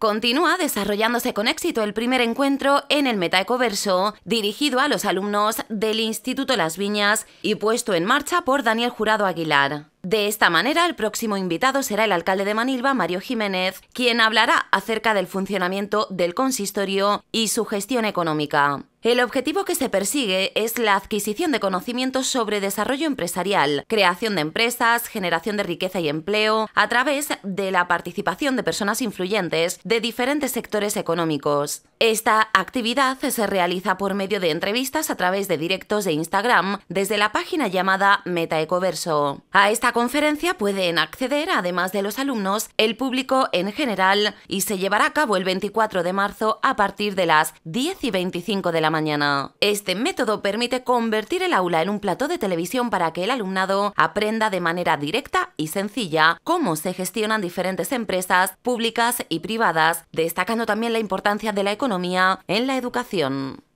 Continúa desarrollándose con éxito el primer encuentro en el Metaecoverso, dirigido a los alumnos del Instituto Las Viñas y puesto en marcha por Daniel Jurado Aguilar. De esta manera, el próximo invitado será el alcalde de Manilva, Mario Jiménez, quien hablará acerca del funcionamiento del consistorio y su gestión económica. El objetivo que se persigue es la adquisición de conocimientos sobre desarrollo empresarial, creación de empresas, generación de riqueza y empleo, a través de la participación de personas influyentes de diferentes sectores económicos. Esta actividad se realiza por medio de entrevistas a través de directos de Instagram desde la página llamada Metaecoverso. A esta conferencia pueden acceder, además de los alumnos, el público en general y se llevará a cabo el 24 de marzo a partir de las 10 y 25 de la mañana. Este método permite convertir el aula en un plató de televisión para que el alumnado aprenda de manera directa y sencilla cómo se gestionan diferentes empresas públicas y privadas, destacando también la importancia de la economía en la educación.